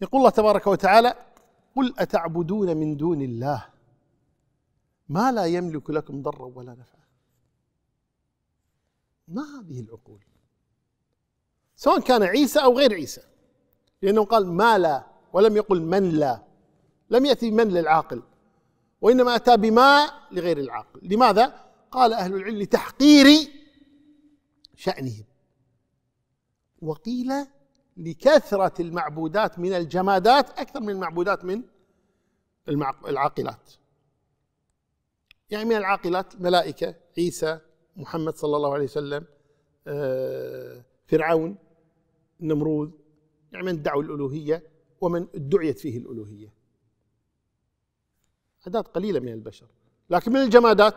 يقول الله تبارك وتعالى قل أتعبدون من دون الله ما لا يملك لكم ضرا ولا نفعا ما هذه العقول سواء كان عيسى أو غير عيسى لأنه قال ما لا ولم يقل من لا لم يأتي من للعاقل وإنما أتى بما لغير العاقل لماذا؟ قال أهل العلم لتحقير شأنهم وقيل لكثرة المعبودات من الجمادات أكثر من المعبودات من العاقلات يعني من العاقلات الملائكة عيسى محمد صلى الله عليه وسلم آه، فرعون نمرود يعني من دعوا الألوهية ومن ادعيت فيه الألوهية أعداد قليلة من البشر لكن من الجمادات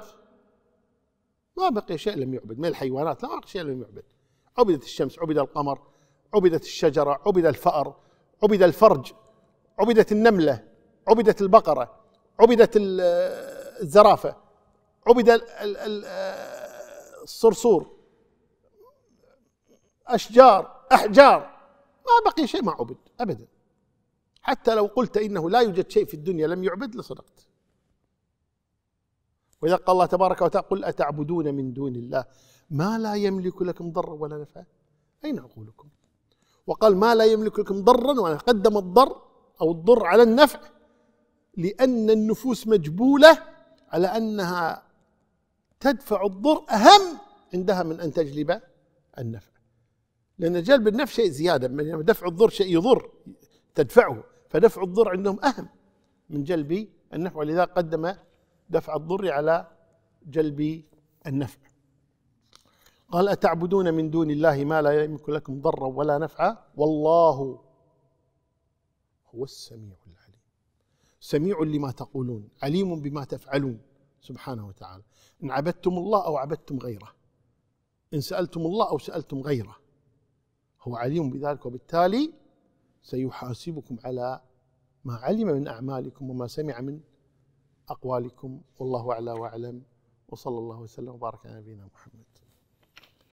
ما بقي شيء لم يعبد من الحيوانات لا بقي شيء لم يعبد عبدت الشمس عبد القمر عبدت الشجرة عبد الفأر عبد الفرج عبدت النملة عبدت البقرة عبدت الزرافة عبد الصرصور أشجار أحجار ما بقي شيء ما عبد أبدا حتى لو قلت إنه لا يوجد شيء في الدنيا لم يعبد لصدقت وإذا قال الله تبارك وتعالى قل أتعبدون من دون الله ما لا يملك لكم ضرا ولا نفعا أين عقولكم؟ وقال ما لا يملك لكم ضرا وأنا قدم الضر أو الضر على النفع لأن النفوس مجبولة على أنها تدفع الضر أهم عندها من أن تجلب النفع لأن جلب النفع شيء زيادة من يعني دفع الضر شيء يضر تدفعه فدفع الضر عندهم أهم من جلب النفع ولذا قدم دفع الضر على جلب النفع قال أتعبدون من دون الله ما لا يملك لكم ضرا ولا نفعا والله هو السميع العليم سميع لما تقولون عليم بما تفعلون سبحانه وتعالى إن عبدتم الله أو عبدتم غيره إن سألتم الله أو سألتم غيره هو عليم بذلك وبالتالي سيحاسبكم على ما علم من أعمالكم وما سمع من أقوالكم والله أعلى وأعلم وصلى الله وسلم وبارك على نبينا محمد